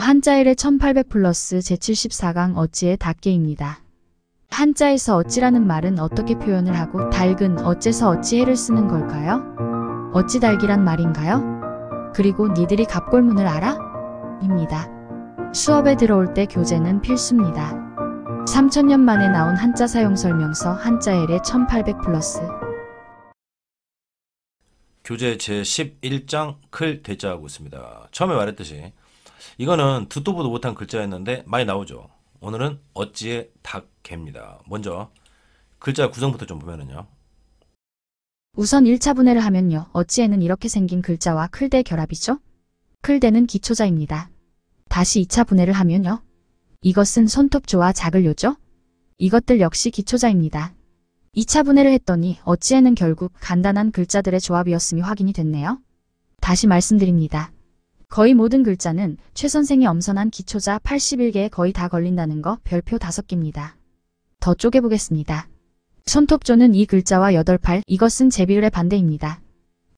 한자일의 1800 플러스 제74강 어찌의 닭개입니다. 한자에서 어찌라는 말은 어떻게 표현을 하고 닭은 어째서 어찌해를 쓰는 걸까요? 어찌 닭이란 말인가요? 그리고 니들이 갑골문을 알아? 입니다. 수업에 들어올 때 교재는 필수입니다. 3000년 만에 나온 한자 사용 설명서 한자일의 1800 플러스 교재 제11장 클 대자하고 있습니다. 처음에 말했듯이 이거는 듣도 보도 못한 글자였는데 많이 나오죠. 오늘은 어찌의 닭개입니다. 먼저 글자 구성부터 좀 보면은요. 우선 1차 분해를 하면요. 어찌에는 이렇게 생긴 글자와 클대 결합이죠. 클대는 기초자입니다. 다시 2차 분해를 하면요. 이것은 손톱조와 자글요죠. 이것들 역시 기초자입니다. 2차 분해를 했더니 어찌에는 결국 간단한 글자들의 조합이었음이 확인이 됐네요. 다시 말씀드립니다. 거의 모든 글자는 최 선생이 엄선한 기초자 81개에 거의 다 걸린다는 거 별표 5개입니다. 더 쪼개보겠습니다. 손톱조는 이 글자와 8팔 이것은 제비율의 반대입니다.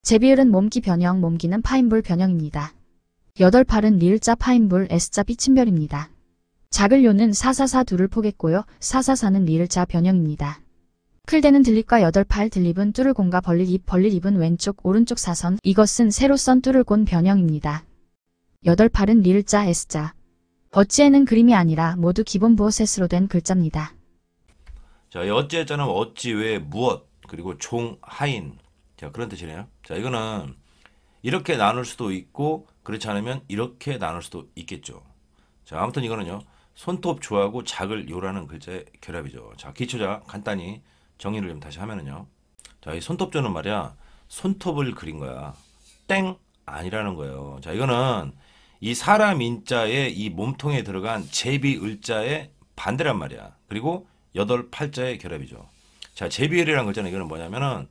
제비율은 몸기 변형 몸기는 파인불 변형입니다. 8팔은 리을자 파인불 S자 삐침별입니다. 작을요는 4442를 포겠고요. 444는 리을자 변형입니다. 클대는 들립과 8팔 들립은 뚫을 곤과 벌릴 입 벌릴 입은 왼쪽 오른쪽 사선 이것은 세로선 뚫을 곤 변형입니다. 여덟팔은 리을자 S자. 어찌에는 그림이 아니라 모두 기본 부호셋으로 된 글자입니다. 자, 어찌했잖아요 어찌 왜 무엇 그리고 종 하인 자 그런 뜻이네요. 자 이거는 이렇게 나눌 수도 있고 그렇지 않으면 이렇게 나눌 수도 있겠죠. 자 아무튼 이거는요 손톱 조하고 작을 요라는 글자의 결합이죠. 자 기초자 간단히 정의를좀 다시 하면은요. 자이 손톱조는 말이야 손톱을 그린 거야. 땡 아니라는 거예요. 자 이거는 이 사람 인자의이 몸통에 들어간 제비 을자의 반대란 말이야. 그리고 여덟 팔자의 결합이죠. 자, 제비엘이라는 글자는 이거는 뭐냐면은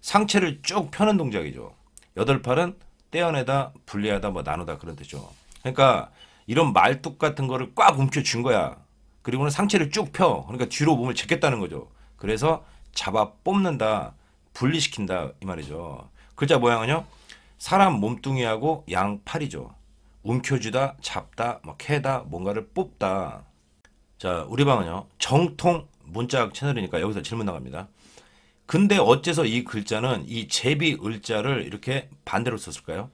상체를 쭉 펴는 동작이죠. 여덟 팔은 떼어내다, 분리하다, 뭐 나누다 그런 뜻이죠. 그러니까 이런 말뚝 같은 거를 꽉 움켜쥔 거야. 그리고는 상체를 쭉 펴. 그러니까 뒤로 몸을 제겠다는 거죠. 그래서 잡아 뽑는다, 분리시킨다 이 말이죠. 글자 모양은요. 사람 몸뚱이하고 양 팔이죠. 움켜쥐다, 잡다, 뭐 캐다, 뭔가를 뽑다. 자, 우리 방은요. 정통 문짝 채널이니까 여기서 질문 나갑니다. 근데 어째서 이 글자는 이 제비 을자를 이렇게 반대로 썼을까요?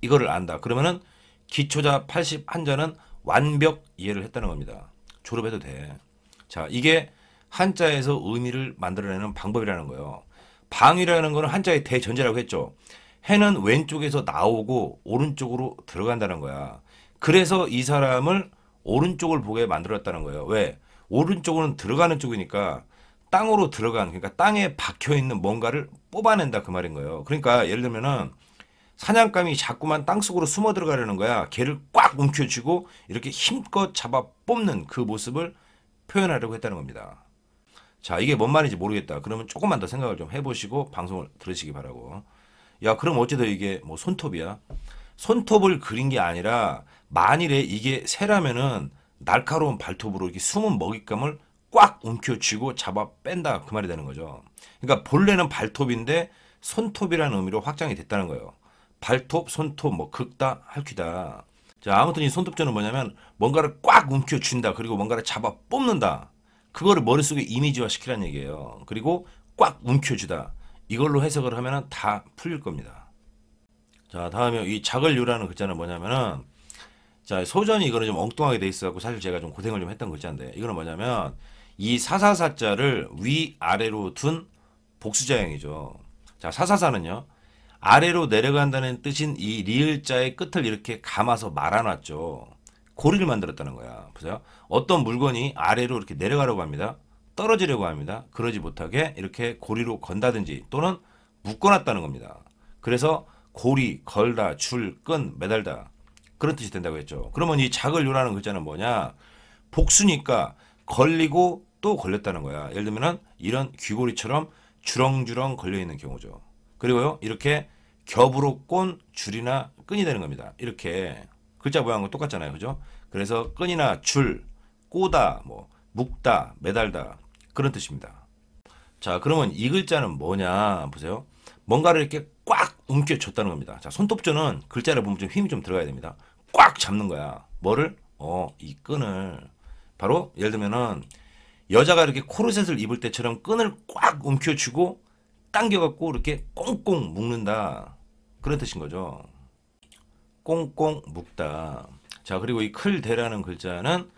이거를 안다. 그러면은 기초자 81자는 완벽 이해를 했다는 겁니다. 졸업해도 돼. 자, 이게 한자에서 의미를 만들어내는 방법이라는 거예요. 방이라는 거는 한자의 대전제라고 했죠. 해는 왼쪽에서 나오고 오른쪽으로 들어간다는 거야. 그래서 이 사람을 오른쪽을 보게 만들었다는 거예요. 왜? 오른쪽은 들어가는 쪽이니까 땅으로 들어간 그러니까 땅에 박혀 있는 뭔가를 뽑아낸다 그 말인 거예요. 그러니까 예를 들면은 사냥감이 자꾸만 땅속으로 숨어 들어가려는 거야. 개를 꽉 움켜쥐고 이렇게 힘껏 잡아 뽑는 그 모습을 표현하려고 했다는 겁니다. 자, 이게 뭔 말인지 모르겠다. 그러면 조금만 더 생각을 좀 해보시고 방송을 들으시기 바라고. 야 그럼 어째서 이게 뭐 손톱이야? 손톱을 그린 게 아니라 만일에 이게 새라면은 날카로운 발톱으로 이렇게 숨은 먹잇감을 꽉 움켜쥐고 잡아 뺀다 그 말이 되는 거죠. 그러니까 본래는 발톱인데 손톱이라는 의미로 확장이 됐다는 거예요. 발톱, 손톱, 뭐 극다, 할퀴다. 자 아무튼 이 손톱전은 뭐냐면 뭔가를 꽉 움켜쥔다 그리고 뭔가를 잡아 뽑는다. 그거를 머릿속에 이미지화 시키라는 얘기예요. 그리고 꽉 움켜쥐다. 이걸로 해석을 하면다 풀릴 겁니다. 자, 다음에 이 자글류라는 글자는 뭐냐면은 자, 소전이 이거는 좀 엉뚱하게 돼 있어 갖고 사실 제가 좀 고생을 좀 했던 글자인데 이거는 뭐냐면 이 사사사자를 위 아래로 둔 복수자형이죠. 자, 사사사는요. 아래로 내려간다는 뜻인 이 리을자의 끝을 이렇게 감아서 말아놨죠. 고리를 만들었다는 거야. 보세요. 어떤 물건이 아래로 이렇게 내려가려고 합니다. 떨어지려고 합니다. 그러지 못하게 이렇게 고리로 건다든지 또는 묶어놨다는 겁니다. 그래서 고리, 걸다, 줄, 끈, 매달다 그런 뜻이 된다고 했죠. 그러면 이 작을 요라는 글자는 뭐냐? 복수니까 걸리고 또 걸렸다는 거야. 예를 들면 이런 귀고리처럼 주렁주렁 걸려있는 경우죠. 그리고요 이렇게 겹으로 꼰 줄이나 끈이 되는 겁니다. 이렇게 글자 모양은 똑같잖아요. 그죠? 그래서 끈이나 줄, 꼬다, 뭐 묶다, 매달다 그런 뜻입니다. 자, 그러면 이 글자는 뭐냐 보세요. 뭔가를 이렇게 꽉 움켜줬다는 겁니다. 자, 손톱조는 글자를 보면 좀 힘이 좀 들어가야 됩니다. 꽉 잡는 거야. 뭐를? 어, 이 끈을. 바로 예를 들면은 여자가 이렇게 코르셋을 입을 때처럼 끈을 꽉 움켜쥐고 당겨갖고 이렇게 꽁꽁 묶는다. 그런 뜻인 거죠. 꽁꽁 묶다. 자, 그리고 이 클대라는 글자는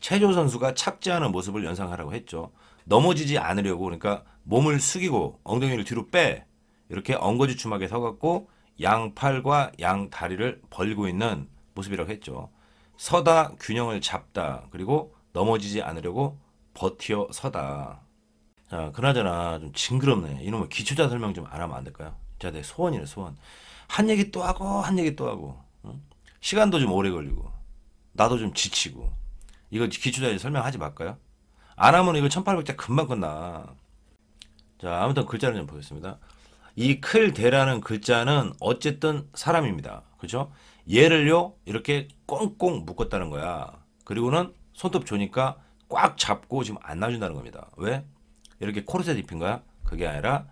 체조 선수가 착지하는 모습을 연상하라고 했죠. 넘어지지 않으려고 그러니까 몸을 숙이고 엉덩이를 뒤로 빼 이렇게 엉거주춤하게 서갖고 양 팔과 양 다리를 벌리고 있는 모습이라고 했죠. 서다 균형을 잡다 그리고 넘어지지 않으려고 버티어 서다. 자, 그나저나 좀 징그럽네. 이놈의 기초자 설명 좀 안 하면 안 될까요? 자, 내 소원이네 소원. 한 얘기 또 하고 한 얘기 또 하고 응? 시간도 좀 오래 걸리고 나도 좀 지치고 이거 기초자 설명하지 말까요? 안 하면 이거 1800자 금방 끝나. 자, 아무튼 글자를 좀 보겠습니다. 이 클대라는 글자는 어쨌든 사람입니다. 그죠? 얘를요, 이렇게 꽁꽁 묶었다는 거야. 그리고는 손톱 조니까 꽉 잡고 지금 안 놔준다는 겁니다. 왜? 이렇게 코르셋 입힌 거야? 그게 아니라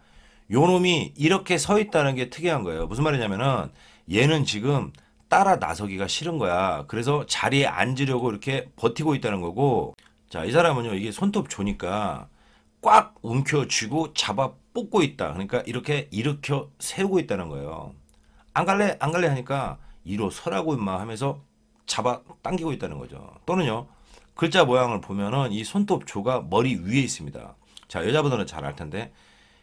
요 놈이 이렇게 서 있다는 게 특이한 거예요. 무슨 말이냐면은 얘는 지금 따라 나서기가 싫은 거야. 그래서 자리에 앉으려고 이렇게 버티고 있다는 거고 자, 이 사람은요, 이게 손톱 조니까 꽉 움켜쥐고 잡아 뽑고 있다. 그러니까 이렇게 일으켜 세우고 있다는 거예요. 안 갈래, 안 갈래 하니까 이로서라고 임마 하면서 잡아 당기고 있다는 거죠. 또는요, 글자 모양을 보면은 이 손톱 조가 머리 위에 있습니다. 자, 여자분들은 잘알 텐데,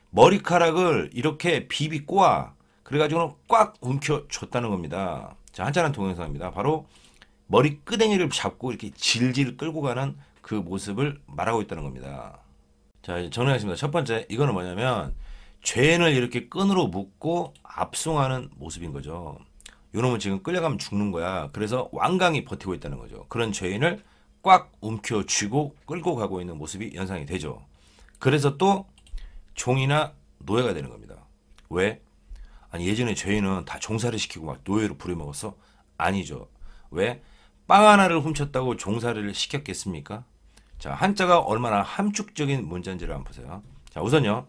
머리카락을 이렇게 비비 꼬아, 그래가지고는 꽉 움켜줬다는 겁니다. 자, 한자는 동영상입니다. 바로 머리 끄댕이를 잡고 이렇게 질질 끌고 가는 그 모습을 말하고 있다는 겁니다. 자, 이제 정리하겠습니다. 첫 번째, 이거는 뭐냐면, 죄인을 이렇게 끈으로 묶고 압송하는 모습인 거죠. 요놈은 지금 끌려가면 죽는 거야. 그래서 완강히 버티고 있다는 거죠. 그런 죄인을 꽉 움켜쥐고 끌고 가고 있는 모습이 연상이 되죠. 그래서 또 종이나 노예가 되는 겁니다. 왜? 아니 예전에 죄인은 다종사를 시키고 막 노예로 부려먹었어? 아니죠. 왜? 빵 하나를 훔쳤다고 종사를 시켰겠습니까? 자, 한자가 얼마나 함축적인 문제인지를 한번 보세요. 자, 우선요.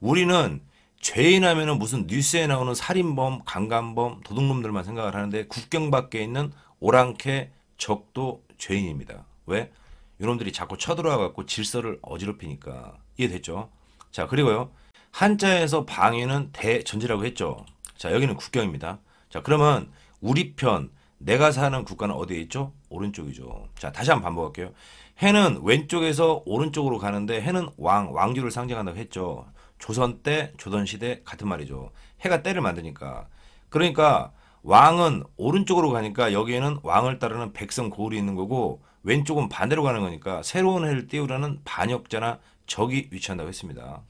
우리는 죄인 하면은 무슨 뉴스에 나오는 살인범, 강간범, 도둑놈들만 생각을 하는데 국경 밖에 있는 오랑캐, 적도 죄인입니다. 왜? 이놈들이 자꾸 쳐들어와 갖고 질서를 어지럽히니까. 이해됐죠? 자, 그리고요. 한자에서 방해는 대전제라고 했죠. 자, 여기는 국경입니다. 자, 그러면 우리 편, 내가 사는 국가는 어디에 있죠? 오른쪽이죠. 자, 다시 한번 반복할게요. 해는 왼쪽에서 오른쪽으로 가는데 해는 왕, 왕조를 상징한다고 했죠. 조선 때, 조선 시대 같은 말이죠. 해가 때를 만드니까. 그러니까 왕은 오른쪽으로 가니까 여기에는 왕을 따르는 백성 고을이 있는 거고 왼쪽은 반대로 가는 거니까 새로운 해를 띄우라는 반역자나 적이 위치한다고 했습니다.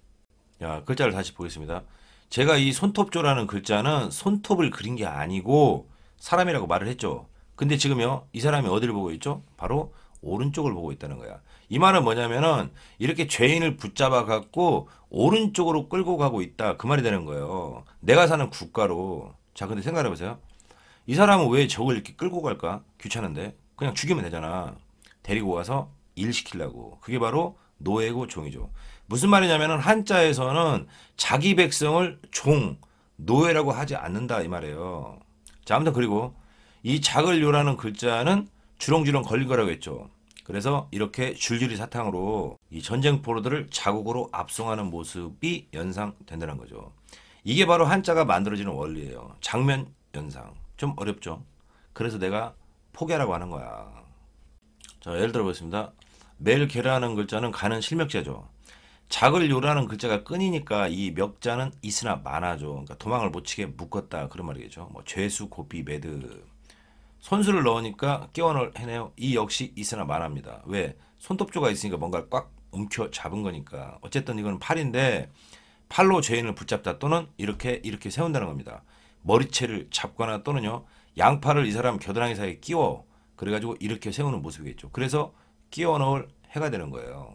야, 글자를 다시 보겠습니다. 제가 이 손톱조라는 글자는 손톱을 그린 게 아니고 사람이라고 말을 했죠. 근데 지금요 이 사람이 어디를 보고 있죠? 바로 오른쪽을 보고 있다는 거야. 이 말은 뭐냐면은 이렇게 죄인을 붙잡아 갖고 오른쪽으로 끌고 가고 있다 그 말이 되는 거예요. 내가 사는 국가로 자 근데 생각해 보세요. 이 사람은 왜 적을 이렇게 끌고 갈까? 귀찮은데 그냥 죽이면 되잖아. 데리고 와서 일 시키려고 그게 바로 노예고 종이죠. 무슨 말이냐면은 한자에서는 자기 백성을 종 노예라고 하지 않는다 이 말이에요. 자 아무튼 그리고 이 작을 요라는 글자는 주렁주렁 걸린 거라고 했죠. 그래서 이렇게 줄줄이 사탕으로 이 전쟁 포로들을 자국으로 압송하는 모습이 연상된다는 거죠. 이게 바로 한자가 만들어지는 원리예요. 장면 연상. 좀 어렵죠. 그래서 내가 포기하라고 하는 거야. 자, 예를 들어 보겠습니다. 매일 계라는 글자는 가는 실명자죠 작을 요라는 글자가 끊이니까이 멱자는 있으나 많아죠. 그러니까 도망을 못 치게 묶었다. 그런 말이겠죠. 뭐 죄수, 고삐, 매듭. 손수를 넣으니까 끼워넣해네요. 이 역시 있으나 말합니다. 왜? 손톱조가 있으니까 뭔가를 꽉 움켜 잡은 거니까. 어쨌든 이건 팔인데 팔로 죄인을 붙잡다 또는 이렇게 이렇게 세운다는 겁니다. 머리채를 잡거나 또는요. 양팔을 이 사람 겨드랑이 사이에 끼워 그래가지고 이렇게 세우는 모습이겠죠. 그래서 끼워 넣을 해가 되는 거예요.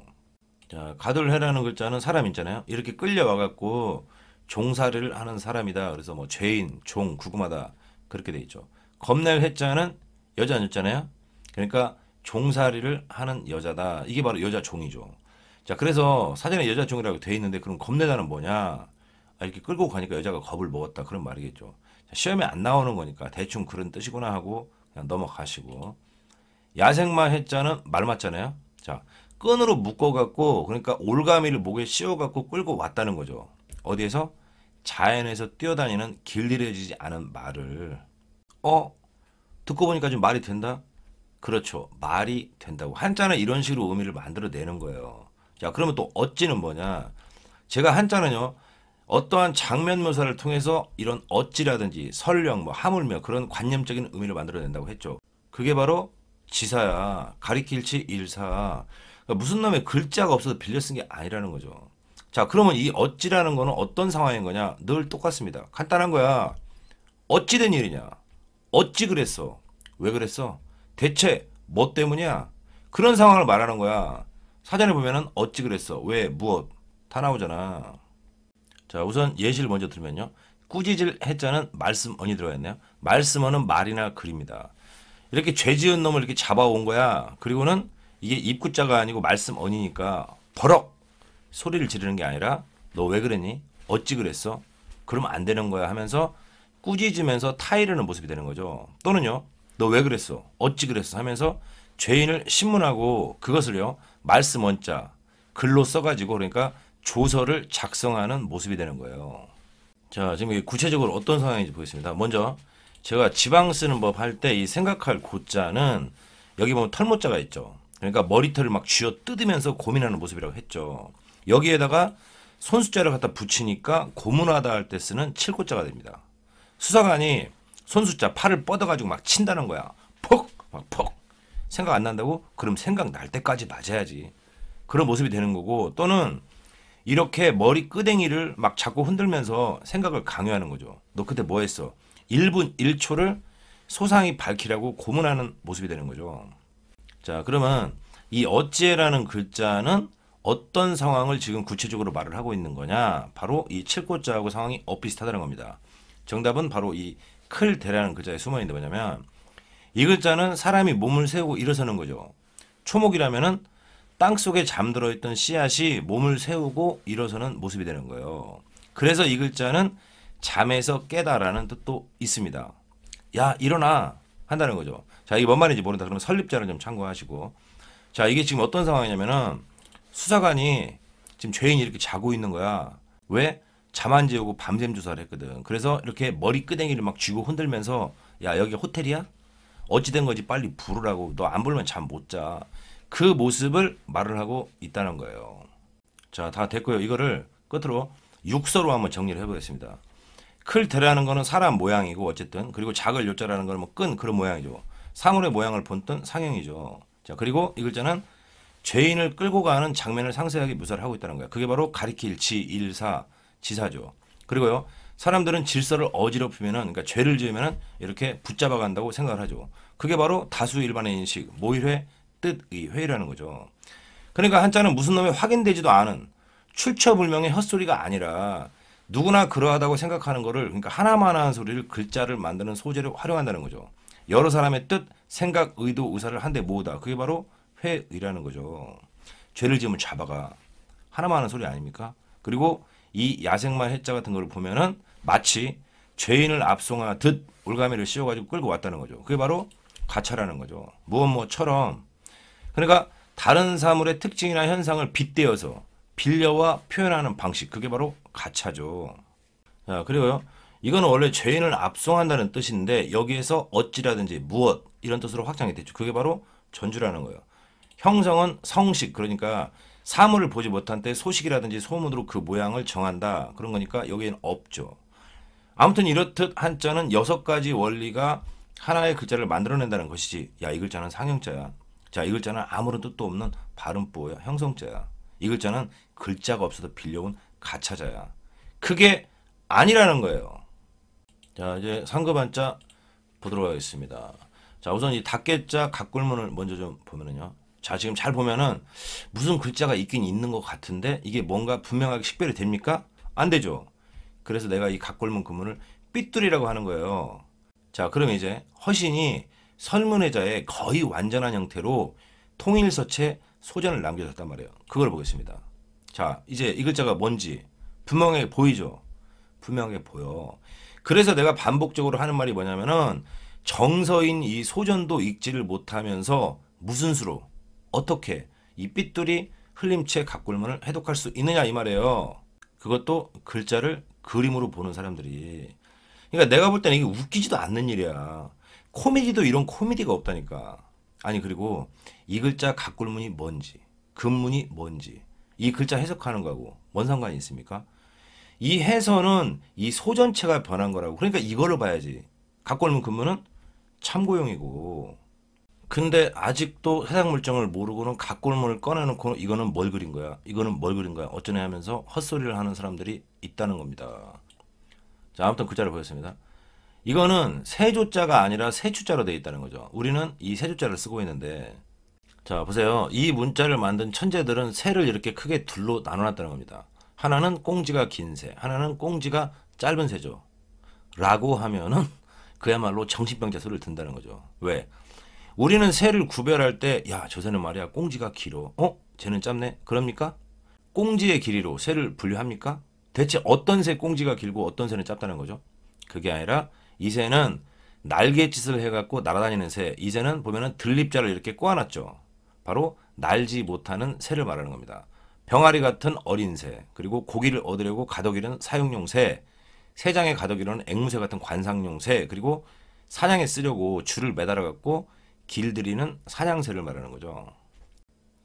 자, 가돌해라는 글자는 사람 있잖아요. 이렇게 끌려와갖고 종사를 하는 사람이다. 그래서 뭐 죄인, 종, 구구마다 그렇게 돼 있죠. 겁낼 해자는 여자 아니었잖아요. 그러니까 종살이를 하는 여자다. 이게 바로 여자 종이죠. 자, 그래서 사전에 여자 종이라고 돼 있는데 그럼 겁내다는 뭐냐? 아, 이렇게 끌고 가니까 여자가 겁을 먹었다. 그런 말이겠죠. 자, 시험에 안 나오는 거니까 대충 그런 뜻이구나 하고 그냥 넘어가시고. 야생마 해자는 말 맞잖아요. 자, 끈으로 묶어갖고 그러니까 올가미를 목에 씌워갖고 끌고 왔다는 거죠. 어디에서? 자연에서 뛰어다니는 길들여지지 않은 말을 어? 듣고 보니까 좀 말이 된다? 그렇죠. 말이 된다고. 한자는 이런 식으로 의미를 만들어내는 거예요. 자, 그러면 또 어찌는 뭐냐? 제가 한자는요. 어떠한 장면 묘사를 통해서 이런 어찌라든지 설령 뭐 하물며 그런 관념적인 의미를 만들어낸다고 했죠. 그게 바로 지사야. 가리킬치 일사. 그러니까 무슨 놈의 글자가 없어서 빌려 쓴 게 아니라는 거죠. 자, 그러면 이 어찌라는 거는 어떤 상황인 거냐? 늘 똑같습니다. 간단한 거야. 어찌된 일이냐? 어찌 그랬어? 왜 그랬어? 대체 뭐 때문이야? 그런 상황을 말하는 거야. 사전에 보면은 어찌 그랬어? 왜? 무엇? 다 나오잖아. 자, 우선 예시를 먼저 들면요. 꾸짖을 했자는 말씀 언이 들어가 있네요. 말씀 언은 말이나 글입니다. 이렇게 죄 지은 놈을 이렇게 잡아온 거야. 그리고는 이게 입구자가 아니고 말씀 언이니까 버럭 소리를 지르는 게 아니라 너 왜 그랬니? 어찌 그랬어? 그러면 안 되는 거야 하면서 꾸짖으면서 타이르는 모습이 되는 거죠. 또는요, 너 왜 그랬어? 어찌 그랬어? 하면서 죄인을 신문하고 그것을요, 말씀 원자, 글로 써가지고 그러니까 조서를 작성하는 모습이 되는 거예요. 자, 지금 구체적으로 어떤 상황인지 보겠습니다. 먼저 제가 지방 쓰는 법 할 때 이 생각할 고자는 여기 보면 털모자가 있죠. 그러니까 머리털을 막 쥐어 뜯으면서 고민하는 모습이라고 했죠. 여기에다가 손수자를 갖다 붙이니까 고문하다 할 때 쓰는 칠고자가 됩니다. 수사관이 손수자 팔을 뻗어가지고 막 친다는 거야. 퍽! 막 폭! 생각 안 난다고? 그럼 생각 날 때까지 맞아야지. 그런 모습이 되는 거고 또는 이렇게 머리 끄댕이를 막 자꾸 흔들면서 생각을 강요하는 거죠. 너 그때 뭐 했어? 1분 1초를 소상히 밝히라고 고문하는 모습이 되는 거죠. 자, 그러면 이 어찌라는 글자는 어떤 상황을 지금 구체적으로 말을 하고 있는 거냐? 바로 이 칠고자하고 상황이 엇비슷하다는 겁니다. 정답은 바로 이 클대라는 글자에 숨어 있는데 뭐냐면 이 글자는 사람이 몸을 세우고 일어서는 거죠. 초목이라면은 땅 속에 잠들어 있던 씨앗이 몸을 세우고 일어서는 모습이 되는 거예요. 그래서 이 글자는 잠에서 깨다라는 뜻도 있습니다. 야 일어나 한다는 거죠. 자 이게 뭔 말인지 모른다 그러면 설립자를 좀 참고하시고 자 이게 지금 어떤 상황이냐면은 수사관이 지금 죄인이 이렇게 자고 있는 거야. 왜? 잠안 재우고 밤샘 조사를 했거든. 그래서 이렇게 머리 끄댕이를 막 쥐고 흔들면서 야 여기 호텔이야? 어찌된 거지 빨리 부르라고 너안 부르면 잠 못 자. 그 모습을 말을 하고 있다는 거예요. 자, 다 됐고요. 이거를 끝으로 육서로 한번 정리를 해보겠습니다. 클 대라는 거는 사람 모양이고 어쨌든 그리고 작을 요자라는 거는 뭐끈 그런 모양이죠. 사물의 모양을 본뜬 상형이죠. 자, 그리고 이 글자는 죄인을 끌고 가는 장면을 상세하게 묘사를 하고 있다는 거예요. 그게 바로 가리킬 지, 일, 사 지사죠. 그리고요. 사람들은 질서를 어지럽히면 그러니까 죄를 지으면 이렇게 붙잡아 간다고 생각을 하죠. 그게 바로 다수 일반의 인식, 모의회, 뜻의회라는 거죠. 그러니까 한자는 무슨 놈이 확인되지도 않은 출처불명의 헛소리가 아니라 누구나 그러하다고 생각하는 거를 그러니까 하나만한 소리를 글자를 만드는 소재로 활용한다는 거죠. 여러 사람의 뜻, 생각, 의도, 의사를 한데 모으다. 그게 바로 회의라는 거죠. 죄를 지으면 잡아가. 하나만한 소리 아닙니까? 그리고 이 야생마 해자 같은 걸 보면은 마치 죄인을 압송하듯 올가미를 씌워가지고 끌고 왔다는 거죠. 그게 바로 가차라는 거죠. 무엇 뭐처럼 그러니까 다른 사물의 특징이나 현상을 빗대어서 빌려와 표현하는 방식 그게 바로 가차죠. 자 그리고요 이건 원래 죄인을 압송한다는 뜻인데 여기에서 어찌라든지 무엇 이런 뜻으로 확장이 됐죠. 그게 바로 전주라는 거예요. 형성은 성식 그러니까 사물을 보지 못한 때 소식이라든지 소문으로 그 모양을 정한다. 그런 거니까 여기엔 없죠. 아무튼 이렇듯 한자는 여섯 가지 원리가 하나의 글자를 만들어낸다는 것이지. 야, 이 글자는 상형자야. 자, 이 글자는 아무런 뜻도 없는 발음보야. 형성자야. 이 글자는 글자가 없어도 빌려온 가차자야. 그게 아니라는 거예요. 자, 이제 상급 한자 보도록 하겠습니다. 자, 우선 이 닭개자 각골문을 먼저 좀 보면은요. 자 지금 잘 보면은 무슨 글자가 있긴 있는 것 같은데 이게 뭔가 분명하게 식별이 됩니까? 안 되죠. 그래서 내가 이 각골문 그문을 삐뚤이라고 하는 거예요. 자 그럼 이제 허신이 설문회자의 거의 완전한 형태로 통일서체 소전을 남겨줬단 말이에요. 그걸 보겠습니다. 자 이제 이 글자가 뭔지 분명하게 보이죠. 분명하게 보여. 그래서 내가 반복적으로 하는 말이 뭐냐면은 정서인 이 소전도 읽지를 못하면서 무슨 수로 어떻게 이 삐뚤이 흘림체 각골문을 해독할 수 있느냐 이 말이에요. 그것도 글자를 그림으로 보는 사람들이. 그러니까 내가 볼 때는 이게 웃기지도 않는 일이야. 코미디도 이런 코미디가 없다니까. 아니 그리고 이 글자 각골문이 뭔지 금문이 뭔지 이 글자 해석하는 거하고 뭔 상관이 있습니까? 이 해서는 이 소전체가 변한 거라고. 그러니까 이거를 봐야지. 각골문 금문은 참고용이고 근데 아직도 해당 물정을 모르고는 각골문을 꺼내놓고 이거는 뭘 그린 거야? 이거는 뭘 그린 거야? 어쩌네 하면서 헛소리를 하는 사람들이 있다는 겁니다. 자, 아무튼 글자를 그 보였습니다. 이거는 세조자가 아니라 세추자로 되어 있다는 거죠. 우리는 이 세조자를 쓰고 있는데 자, 보세요. 이 문자를 만든 천재들은 새를 이렇게 크게 둘로 나눠놨다는 겁니다. 하나는 꽁지가 긴 새, 하나는 꽁지가 짧은 새죠. 라고 하면은 그야말로 정신병자 소리를 든다는 거죠. 왜? 우리는 새를 구별할 때 야 저 새는 말이야 꽁지가 길어. 어? 쟤는 짧네. 그럽니까? 꽁지의 길이로 새를 분류합니까? 대체 어떤 새 꽁지가 길고 어떤 새는 짧다는 거죠? 그게 아니라 이 새는 날갯짓을 해갖고 날아다니는 새, 이 새는 보면은 들립자를 이렇게 꼬아놨죠. 바로 날지 못하는 새를 말하는 겁니다. 병아리 같은 어린 새, 그리고 고기를 얻으려고 가덕이는 사육용 새, 새장에 가덕이는 앵무새 같은 관상용 새, 그리고 사냥에 쓰려고 줄을 매달아갖고 길들이는 사냥새를 말하는 거죠.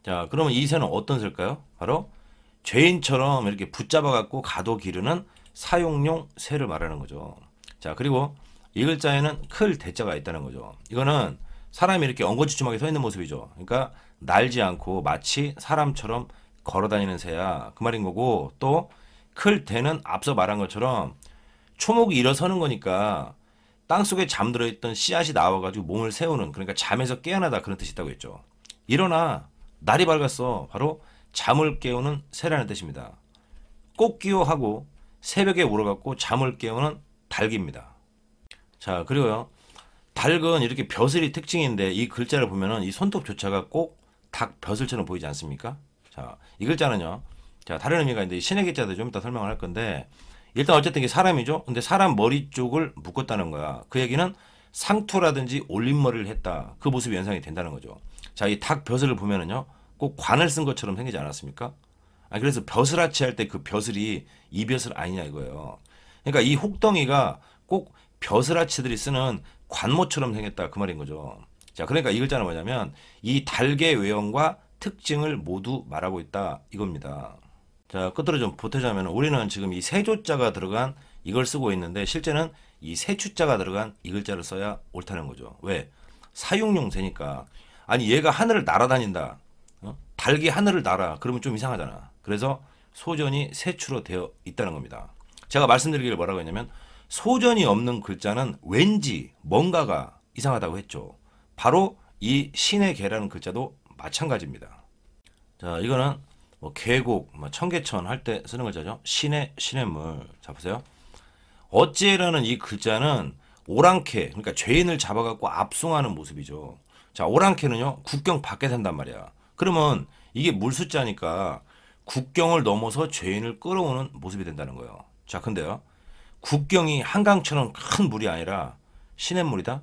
자, 그러면 이 새는 어떤 새일까요? 바로 죄인처럼 이렇게 붙잡아 갖고 가도 기르는 사용용 새를 말하는 거죠. 자, 그리고 이 글자에는 클 대자가 있다는 거죠. 이거는 사람이 이렇게 엉거주춤하게 서 있는 모습이죠. 그러니까 날지 않고 마치 사람처럼 걸어다니는 새야 그 말인 거고 또 클 대는 앞서 말한 것처럼 초목이 일어서는 거니까 땅속에 잠들어 있던 씨앗이 나와 가지고 몸을 세우는 그러니까 잠에서 깨어나다 그런 뜻이다고 있 했죠. 일어나 날이 밝았어. 바로 잠을 깨우는 새라는 뜻입니다. 꽃기호 하고 새벽에 울어갖고 잠을 깨우는 닭입니다. 자 그리고요. 닭은 이렇게 벼슬이 특징인데 이 글자를 보면은 이 손톱조차가 꼭 닭 벼슬처럼 보이지 않습니까? 자이 글자는요. 자 다른 의미가 있는데 신의 글자도 좀 이따 설명을 할 건데 일단 어쨌든 이게 사람이죠. 근데 사람 머리 쪽을 묶었다는 거야. 그 얘기는 상투라든지 올림머리를 했다. 그 모습이 연상이 된다는 거죠. 자, 이 닭 벼슬을 보면은요. 꼭 관을 쓴 것처럼 생기지 않았습니까? 아, 그래서 벼슬아치 할 때 그 벼슬이 이 벼슬 아니냐 이거예요. 그러니까 이 혹덩이가 꼭 벼슬아치들이 쓰는 관모처럼 생겼다 그 말인 거죠. 자, 그러니까 이 글자는 뭐냐면 이 달개 외형과 특징을 모두 말하고 있다 이겁니다. 자, 끝으로 좀 보태자면 우리는 지금 이 세조자가 들어간 이걸 쓰고 있는데 실제는 이 세추자가 들어간 이 글자를 써야 옳다는 거죠. 왜? 사육용 세니까. 아니 얘가 하늘을 날아다닌다. 어? 달기 하늘을 날아. 그러면 좀 이상하잖아. 그래서 소전이 세추로 되어 있다는 겁니다. 제가 말씀드리기를 뭐라고 했냐면 소전이 없는 글자는 왠지 뭔가가 이상하다고 했죠. 바로 이 신의 개라는 글자도 마찬가지입니다. 자, 이거는 뭐 계곡, 뭐 청계천 할 때 쓰는 글자죠. 신의 신의물. 자 보세요. 어찌라는 이 글자는 오랑캐, 그러니까 죄인을 잡아갖고 압송하는 모습이죠. 자 오랑캐는요 국경 밖에 산단 말이야. 그러면 이게 물수자니까 국경을 넘어서 죄인을 끌어오는 모습이 된다는 거예요. 자 근데요 국경이 한강처럼 큰 물이 아니라 시냇물이다.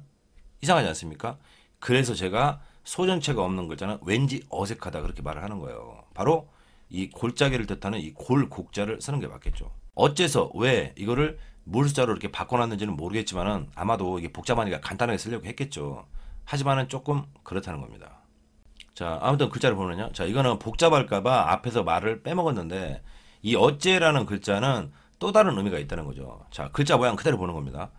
이상하지 않습니까? 그래서 제가 소전체가 없는 글자는 왠지 어색하다 그렇게 말을 하는 거예요. 바로 이 골짜기를 뜻하는 이 골곡자를 쓰는 게 맞겠죠. 어째서 왜 이거를 물자로 이렇게 바꿔놨는지는 모르겠지만은 아마도 이게 복잡하니까 간단하게 쓰려고 했겠죠. 하지만은 조금 그렇다는 겁니다. 자 아무튼 글자를 보면요. 자 이거는 복잡할까봐 앞에서 말을 빼먹었는데 이 어째라는 글자는 또 다른 의미가 있다는 거죠. 자 글자 모양 그대로 보는 겁니다.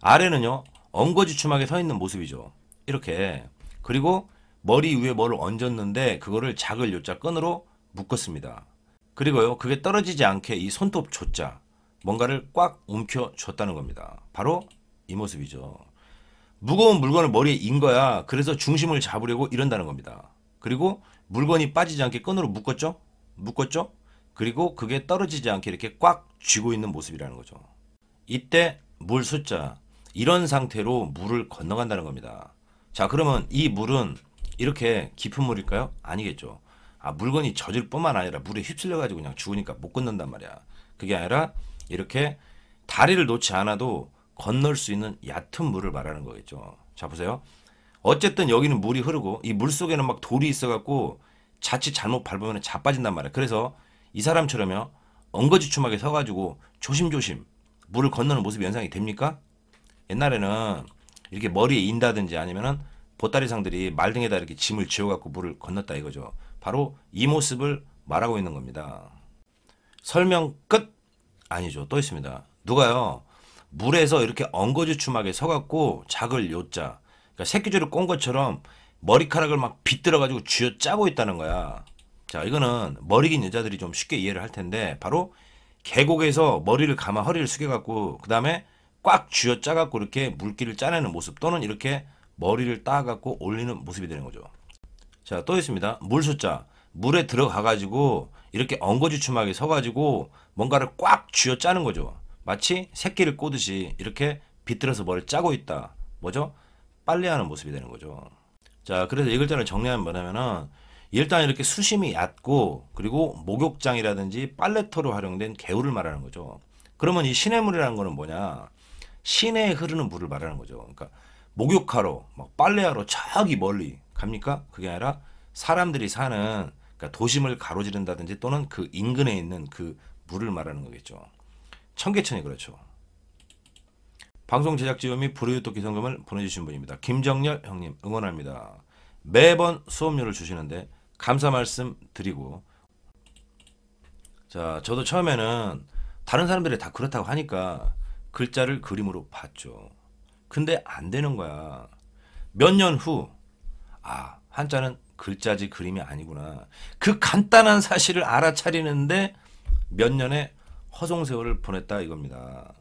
아래는요 엉거지춤하게 서 있는 모습이죠. 이렇게 그리고 머리 위에 뭐를 얹었는데 그거를 작을 요자 끈으로 묶었습니다. 그리고요, 그게 떨어지지 않게 이 손톱 조자, 뭔가를 꽉 움켜줬다는 겁니다. 바로 이 모습이죠. 무거운 물건을 머리에 인 거야. 그래서 중심을 잡으려고 이런다는 겁니다. 그리고 물건이 빠지지 않게 끈으로 묶었죠? 묶었죠? 그리고 그게 떨어지지 않게 이렇게 꽉 쥐고 있는 모습이라는 거죠. 이때 물 숫자 이런 상태로 물을 건너간다는 겁니다. 자 그러면 이 물은 이렇게 깊은 물일까요? 아니겠죠. 아 물건이 젖을 뿐만 아니라 물에 휩쓸려 가지고 그냥 죽으니까 못 건넌단 말이야. 그게 아니라 이렇게 다리를 놓지 않아도 건널 수 있는 얕은 물을 말하는 거겠죠. 자 보세요. 어쨌든 여기는 물이 흐르고 이 물 속에는 막 돌이 있어갖고 자칫 잘못 밟으면 자빠진단 말이야. 그래서 이 사람처럼요 엉거지춤하게 서가지고 조심조심 물을 건너는 모습이 연상이 됩니까? 옛날에는 이렇게 머리에 인다든지 아니면은 보따리상들이 말등에다 이렇게 짐을 지어갖고 물을 건넜다 이거죠. 바로 이 모습을 말하고 있는 겁니다. 설명 끝! 아니죠. 또 있습니다. 누가요? 물에서 이렇게 엉거주춤하게 서갖고 작을 요자 그러니까 새끼줄을 꼰 것처럼 머리카락을 막 빗들어가지고 쥐어짜고 있다는 거야. 자 이거는 머리 긴 여자들이 좀 쉽게 이해를 할 텐데 바로 계곡에서 머리를 감아 허리를 숙여갖고 그 다음에 꽉 쥐어짜갖고 이렇게 물기를 짜내는 모습 또는 이렇게 머리를 따갖고 올리는 모습이 되는 거죠. 자, 또 있습니다. 물 숫자. 물에 들어가가지고 이렇게 엉거주춤하게 서가지고 뭔가를 꽉 쥐어 짜는 거죠. 마치 새끼를 꼬듯이 이렇게 비틀어서 머리를 짜고 있다. 뭐죠? 빨래하는 모습이 되는 거죠. 자, 그래서 이 글자를 정리하면 뭐냐면은 일단 이렇게 수심이 얕고 그리고 목욕장이라든지 빨래터로 활용된 개울을 말하는 거죠. 그러면 이 시냇물이라는 거는 뭐냐? 시내에 흐르는 물을 말하는 거죠. 그러니까 목욕하러, 막 빨래하러 저기 멀리 갑니까? 그게 아니라 사람들이 사는 그러니까 도심을 가로지른다든지 또는 그 인근에 있는 그 물을 말하는 거겠죠. 청계천이 그렇죠. 방송 제작 지원 및 불우유토 기성금을 보내주신 분입니다. 김정렬 형님 응원합니다. 매번 수업료를 주시는데 감사 말씀 드리고 자 저도 처음에는 다른 사람들이 다 그렇다고 하니까 글자를 그림으로 봤죠. 근데 안 되는 거야. 몇년후 아 한자는 글자지 그림이 아니구나. 그 간단한 사실을 알아차리는데 몇 년의 허송세월을 보냈다 이겁니다.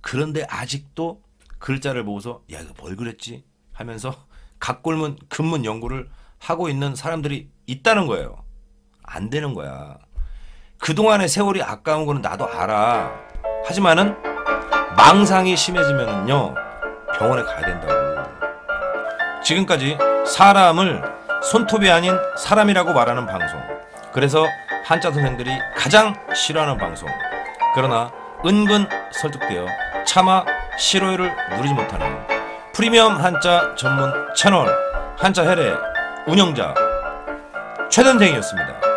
그런데 아직도 글자를 보고서 야 이거 뭘 그랬지 하면서 각골문 근문 연구를 하고 있는 사람들이 있다는 거예요. 안 되는 거야. 그동안의 세월이 아까운 거는 나도 알아. 하지만은 망상이 심해지면은요 병원에 가야 된다고. 지금까지 사람을 손톱이 아닌 사람이라고 말하는 방송. 그래서 한자 선생들이 가장 싫어하는 방송. 그러나 은근 설득되어 차마 싫어요를 누리지 못하는 프리미엄 한자 전문 채널 한자 해례 운영자 최선생이었습니다.